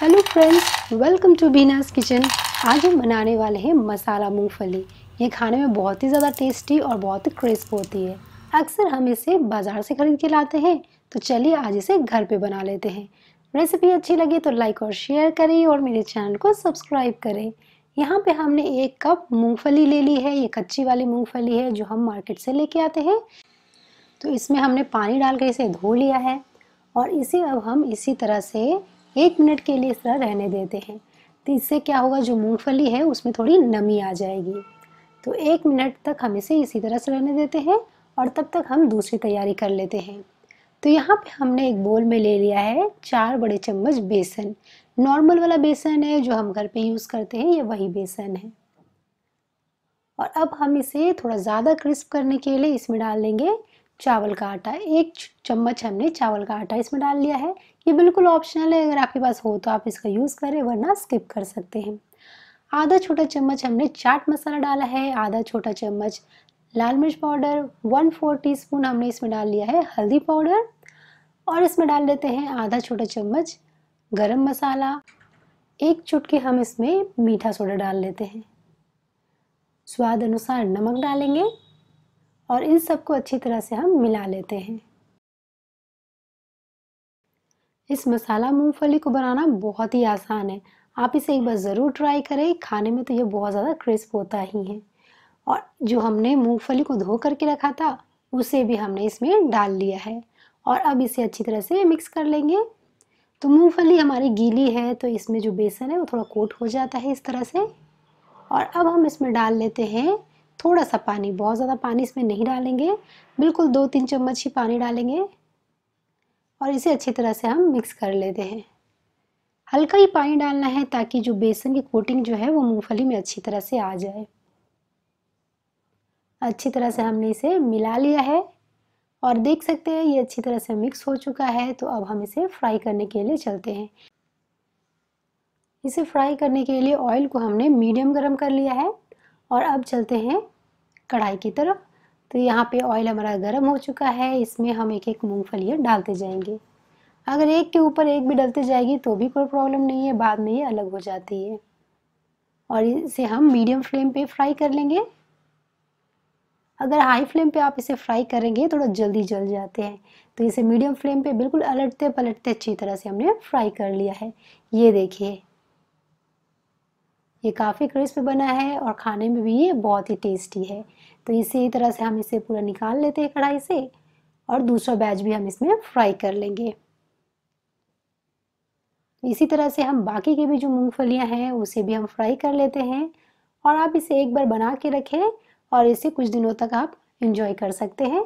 hello friends welcome to Beena's kitchen आज हम बनाने वाले हैं मसाला मूंगफली ये खाने में बहुत ही ज़्यादा टेस्टी और बहुत ही क्रिस्प होती है अक्सर हम इसे बाज़ार से ख़रीद के लाते हैं तो चलिए आज इसे घर पे बना लेते हैं रेसिपी अच्छी लगे तो लाइक और शेयर करें और मेरे चैनल को सब्सक्राइब करें यहाँ पे हमने एक कप मूँगफली ले ली है ये कच्ची वाली मूँगफली है जो हम मार्केट से लेके आते हैं तो इसमें हमने पानी डाल कर इसे धो लिया है और इसे अब हम इसी तरह से एक मिनट के लिए इस तरह रहने देते हैं तो इससे क्या होगा जो मूंगफली है उसमें थोड़ी नमी आ जाएगी तो एक मिनट तक हम इसे इसी तरह से रहने देते हैं और तब तक हम दूसरी तैयारी कर लेते हैं तो यहाँ पे हमने एक बोल में ले लिया है चार बड़े चम्मच बेसन नॉर्मल वाला बेसन है जो हम घर पे यूज़ करते हैं ये वही बेसन है और अब हम इसे थोड़ा ज़्यादा क्रिस्प करने के लिए इसमें डाल देंगे चावल का आटा एक चम्मच हमने चावल का आटा इसमें डाल लिया है ये बिल्कुल ऑप्शनल है अगर आपके पास हो तो आप इसका यूज़ करें वरना स्किप कर सकते हैं आधा छोटा चम्मच हमने चाट मसाला डाला है आधा छोटा चम्मच लाल मिर्च पाउडर वन फोर स्पून हमने इसमें डाल लिया है हल्दी पाउडर और इसमें डाल देते हैं आधा छोटा चम्मच गरम मसाला एक चुटकी हम इसमें मीठा सोडा डाल लेते हैं स्वाद अनुसार नमक डालेंगे और इन सबको अच्छी तरह से हम मिला लेते हैं इस मसाला मूंगफली को बनाना बहुत ही आसान है आप इसे एक बार ज़रूर ट्राई करें खाने में तो ये बहुत ज़्यादा क्रिस्प होता ही है और जो हमने मूंगफली को धो करके रखा था उसे भी हमने इसमें डाल लिया है और अब इसे अच्छी तरह से मिक्स कर लेंगे तो मूंगफली हमारी गीली है तो इसमें जो बेसन है वो थोड़ा कोट हो जाता है इस तरह से और अब हम इसमें डाल लेते हैं थोड़ा सा पानी बहुत ज़्यादा पानी इसमें नहीं डालेंगे बिल्कुल दो तीन चम्मच ही पानी डालेंगे और इसे अच्छी तरह से हम मिक्स कर लेते हैं हल्का ही पानी डालना है ताकि जो बेसन की कोटिंग जो है वो मूँगफली में अच्छी तरह से आ जाए अच्छी तरह से हमने इसे मिला लिया है और देख सकते हैं ये अच्छी तरह से मिक्स हो चुका है तो अब हम इसे फ्राई करने के लिए चलते हैं इसे फ्राई करने के लिए ऑयल को हमने मीडियम गरम कर लिया है और अब चलते हैं कढ़ाई की तरफ तो यहाँ पे ऑयल हमारा गर्म हो चुका है इसमें हम एक एक मूँगफलियाँ डालते जाएंगे अगर एक के ऊपर एक भी डलती जाएगी तो भी कोई प्रॉब्लम नहीं है बाद में ये अलग हो जाती है और इसे हम मीडियम फ्लेम पे फ्राई कर लेंगे अगर हाई फ्लेम पे आप इसे फ्राई करेंगे थोड़ा जल्दी जल जाते हैं तो इसे मीडियम फ्लेम पे बिल्कुल अलटते पलटते अच्छी तरह से हमने फ्राई कर लिया है ये देखिए ये काफ़ी क्रिस्प बना है और खाने में भी ये बहुत ही टेस्टी है तो इसी तरह से हम इसे पूरा निकाल लेते हैं कढ़ाई से और दूसरा बैच भी हम इसमें फ्राई कर लेंगे इसी तरह से हम बाकी के भी जो मूंगफलियां हैं उसे भी हम फ्राई कर लेते हैं और आप इसे एक बार बना के रखें और इसे कुछ दिनों तक आप इंजॉय कर सकते हैं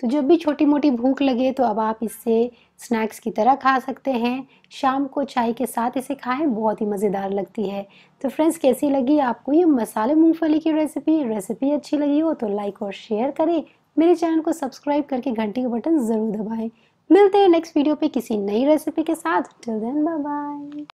तो जब भी छोटी मोटी भूख लगे तो अब आप इससे स्नैक्स की तरह खा सकते हैं शाम को चाय के साथ इसे खाएं बहुत ही मज़ेदार लगती है तो फ्रेंड्स कैसी लगी आपको ये मसाले मूंगफली की रेसिपी रेसिपी अच्छी लगी हो तो लाइक और शेयर करें मेरे चैनल को सब्सक्राइब करके घंटी का बटन ज़रूर दबाएं मिलते हैं नेक्स्ट वीडियो पे किसी नई रेसिपी के साथ टिल देन बाय बाय